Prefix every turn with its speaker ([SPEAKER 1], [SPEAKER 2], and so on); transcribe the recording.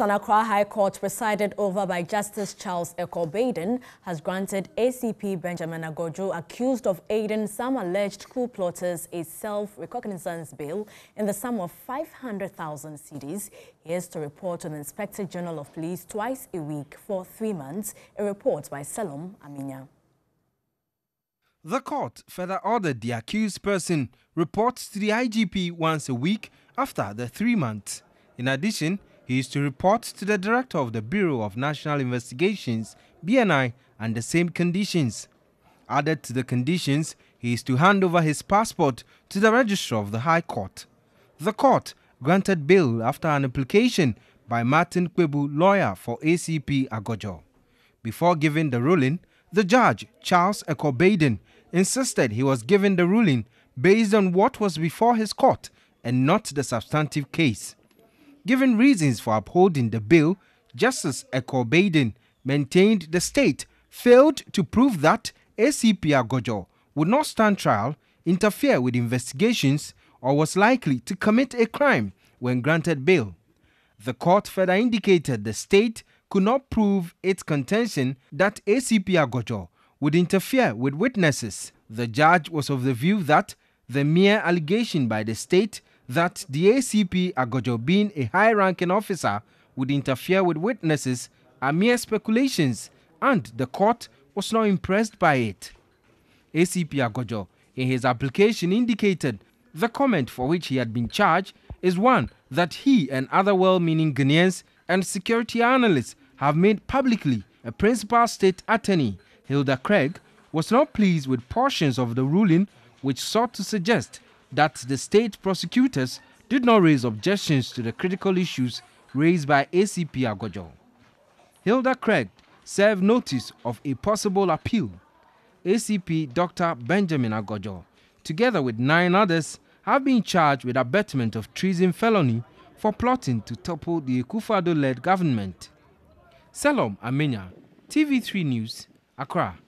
[SPEAKER 1] Sanakra High Court, presided over by Justice Charles Eko Baden, has granted ACP Benjamin Agojo, accused of aiding some alleged coup plotters, a self-recognizance bail in the sum of 500,000 CDs. He is to report to the Inspector General of Police twice a week for three months, a report by Salom Aminya.
[SPEAKER 2] The court further ordered the accused person reports to the IGP once a week after the three months. In addition, he is to report to the Director of the Bureau of National Investigations, BNI, under the same conditions. Added to the conditions, he is to hand over his passport to the Registrar of the High Court. The court granted bail after an application by Martin Kwebu, lawyer for ACP Agojo. Before giving the ruling, the judge, Charles Ekobaden, insisted he was given the ruling based on what was before his court and not the substantive case. Giving reasons for upholding the bill, Justice Eko Baden maintained the state failed to prove that ACP Agojo would not stand trial, interfere with investigations, or was likely to commit a crime when granted bail. The court further indicated the state could not prove its contention that ACP Agojo would interfere with witnesses. The judge was of the view that the mere allegation by the state that the ACP Agojo being a high-ranking officer would interfere with witnesses are mere speculations and the court was not impressed by it. ACP Agojo in his application indicated the comment for which he had been charged is one that he and other well-meaning Ghanaians and security analysts have made publicly a principal state attorney, Hilda Craig, was not pleased with portions of the ruling which sought to suggest that the state prosecutors did not raise objections to the critical issues raised by ACP Agojo. Hilda Craig served notice of a possible appeal. ACP Dr. Benjamin Agojo, together with nine others, have been charged with abetment of treason felony for plotting to topple the ekufado led government. Salom Amenya, TV3 News, Accra.